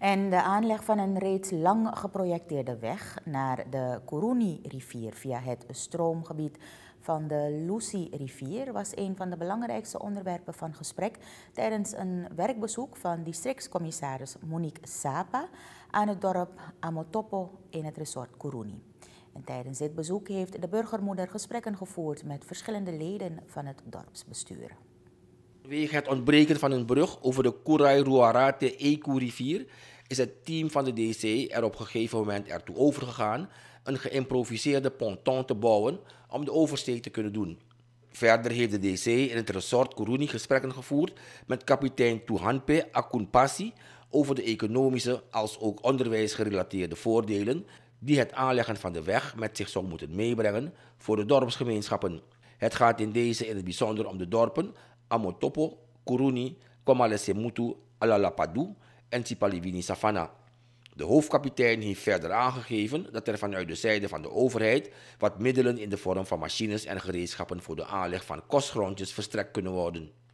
En de aanleg van een reeds lang geprojecteerde weg naar de Kuruni-rivier via het stroomgebied van de Lucy-rivier was een van de belangrijkste onderwerpen van gesprek tijdens een werkbezoek van districtscommissaris Monique Sapa aan het dorp Amotopo in het resort Kuruni. tijdens dit bezoek heeft de burgermoeder gesprekken gevoerd met verschillende leden van het dorpsbestuur. Vanwege het ontbreken van een brug over de Kurai Ruarate Eku-rivier is het team van de DC er op een gegeven moment ertoe overgegaan een geïmproviseerde ponton te bouwen om de oversteek te kunnen doen. Verder heeft de DC in het resort Kuruni gesprekken gevoerd met kapitein Tuhanpe Akunpasi over de economische als ook onderwijsgerelateerde voordelen die het aanleggen van de weg met zich zou moeten meebrengen voor de dorpsgemeenschappen. Het gaat in deze in het bijzonder om de dorpen Amotopo, Kuruni, Komalesemutu, Alalapadu Alalapadou en Sipalivini safana. De hoofdkapitein heeft verder aangegeven dat er vanuit de zijde van de overheid wat middelen in de vorm van machines en gereedschappen voor de aanleg van kostgrondjes verstrekt kunnen worden.